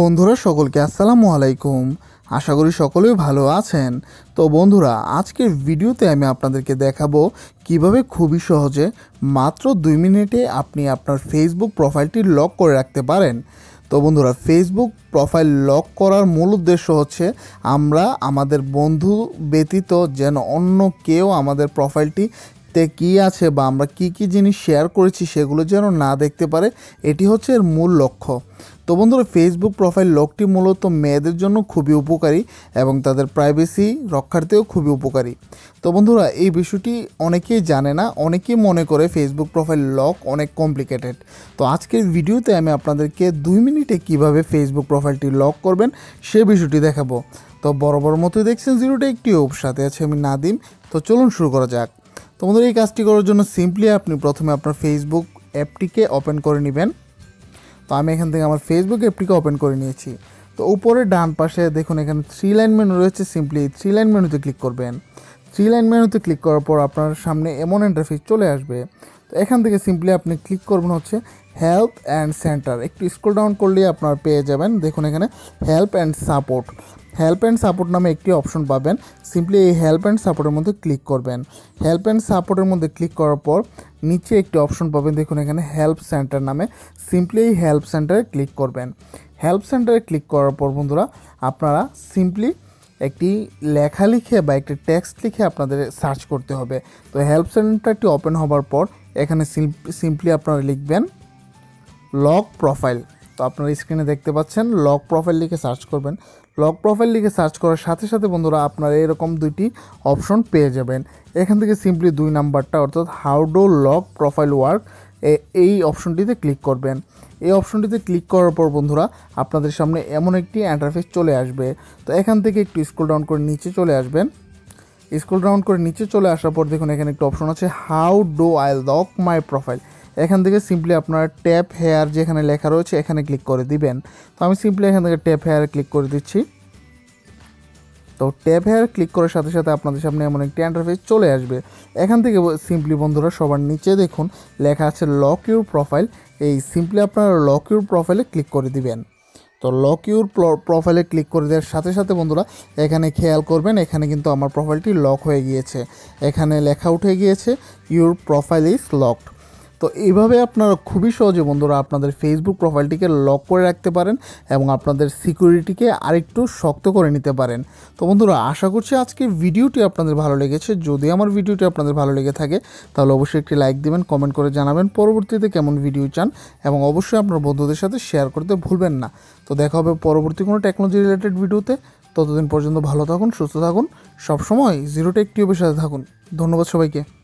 বন্ধুরা সকলকে আসসালামু আলাইকুম আশা করি সকলেই ভালো আছেন তো বন্ধুরা আজকের ভিডিওতে আমি আপনাদেরকে দেখাবো কিভাবে খুবই সহজে মাত্র দুই মিনিটে আপনি আপনার ফেসবুক প্রোফাইলটি লক করে রাখতে পারেন তো বন্ধুরা ফেসবুক প্রোফাইল লক করার মূল উদ্দেশ্য হচ্ছে আমরা আমাদের বন্ধু ব্যতীত যেন অন্য কেউ আমাদের প্রোফাইলটি তে কী আছে বা আমরা কি কি জিনিস শেয়ার করেছি সেগুলো যেন না দেখতে পারে এটি হচ্ছে এর মূল লক্ষ্য তো বন্ধুরা ফেসবুক প্রোফাইল লকটি মূলত মেয়েদের জন্য খুবই উপকারী এবং তাদের প্রাইভেসি রক্ষার্থেও খুবই উপকারী তো বন্ধুরা এই বিষয়টি অনেকেই জানে না অনেকেই মনে করে ফেসবুক প্রোফাইল লক অনেক কমপ্লিকেটেড তো আজকের ভিডিওতে আমি আপনাদেরকে দুই মিনিটে কিভাবে ফেসবুক প্রোফাইলটি লক করবেন সে বিষয়টি দেখাবো তো বরাবর মতোই দেখছেন জিরোটা একটি ওপ সাথে আছে আমি নাদিম তো চলুন শুরু করা যাক তো বন্ধুরা এই কাজটি করার জন্য সিম্পলি আপনি প্রথমে আপনার ফেসবুক অ্যাপটিকে ওপেন করে নেবেন তো আমি এখান থেকে আমার ফেসবুক অ্যাপটিকে ওপেন করে নিয়েছি তো উপরে ডান পাশে দেখুন এখানে থ্রি লাইন মেনু রয়েছে সিম্পলি থ্রি লাইন মেনুতে ক্লিক করবেন থ্রি লাইন মেনুতে ক্লিক করার পর আপনার সামনে এমন ইন্টারফেস চলে আসবে তো এখান থেকে সিম্পলি আপনি ক্লিক করবেন হচ্ছে হেল্প অ্যান্ড সেন্টার একটু স্ক্রোল ডাউন করলেই আপনার পেয়ে যাবেন দেখুন এখানে help and support help and support নামে একটি অপশন পাবেন সিম্পলি এই হেল্প অ্যান্ড সাপোর্টের মধ্যে ক্লিক করবেন হেল্প অ্যান্ড সাপোর্টের মধ্যে ক্লিক করার পর নিচে একটি অপশন পাবেন দেখুন এখানে হেল্প সেন্টার নামে সিম্পলি এই হেল্প সেন্টারে ক্লিক করবেন হেল্প সেন্টারে ক্লিক করার পর বন্ধুরা আপনারা সিম্পলি একটি লেখা লিখে বা একটি টেক্সট লিখে আপনাদের সার্চ করতে হবে তো হেল্প সেন্টারটি ওপেন হবার পর এখানে সিম্পলি আপনারা লিখবেন লগ প্রোফাইল তো আপনারা স্ক্রিনে দেখতে পাচ্ছেন লগ প্রোফাইল লিখে সার্চ করবেন লগ প্রোফাইল লিখে সার্চ করার সাথে সাথে বন্ধুরা আপনারা এরকম দুইটি অপশন পেয়ে যাবেন এখান থেকে সিম্পলি দুই নাম্বারটা অর্থাৎ how do lock profile work এই অপশনটিতে ক্লিক করবেন এই অপশনটিতে ক্লিক করার পর বন্ধুরা আপনাদের সামনে এমন একটি অ্যান্টারফেস চলে আসবে তো এখান থেকে একটু স্ক্রল ডাউন করে নিচে চলে আসবেন স্ক্রল ডাউন করে নিচে চলে আসার পর দেখুন এখানে একটা অপশন আছে how do I lock my profile এখান থেকে সিম্পলি আপনার ট্যাপ হেয়ার যেখানে লেখা রয়েছে এখানে ক্লিক করে দিবেন তো আমি সিম্পলি এখান থেকে ট্যাপ হেয়ার ক্লিক করে দিচ্ছি তো ট্যাপ হেয়ার ক্লিক করার সাথে সাথে আপনাদের সামনে এমন একটি ইন্টারফেস চলে আসবে এখান থেকে সিম্পলি বন্ধুরা সবার নিচে দেখুন লেখা আছে লক ইউর প্রোফাইল এই সিম্পলি আপনারা লক ইউর প্রোফাইলে ক্লিক করে দিবেন তো লক ইউর প্রোফাইলে ক্লিক করে দেওয়ার সাথে সাথে বন্ধুরা এখানে খেয়াল করবেন এখানে কিন্তু আমার প্রোফাইলটি লক হয়ে গিয়েছে এখানে লেখা উঠে গিয়েছে ইউর প্রোফাইল ইজ লকড তো এইভাবে আপনারা খুবই সহজে বন্ধুরা আপনাদের ফেসবুক প্রোফাইলটিকে লক করে রাখতে পারেন এবং আপনাদের সিকিউরিটিকে আরেকটু শক্ত করে নিতে পারেন তো বন্ধুরা আশা করছি আজকে ভিডিওটি আপনাদের ভালো লেগেছে যদি আমার ভিডিওটি আপনাদের ভালো লেগে থাকে তাহলে অবশ্যই একটি লাইক দেবেন কমেন্ট করে জানাবেন পরবর্তীতে কেমন ভিডিও চান এবং অবশ্যই আপনার বন্ধুদের সাথে শেয়ার করতে ভুলবেন না তো দেখা হবে পরবর্তী কোনো টেকনোলজি রিলেটেড ভিডিওতে ততদিন পর্যন্ত ভালো থাকুন সুস্থ থাকুন সবসময় জিরো টেক টিউবের সাথে থাকুন ধন্যবাদ সবাইকে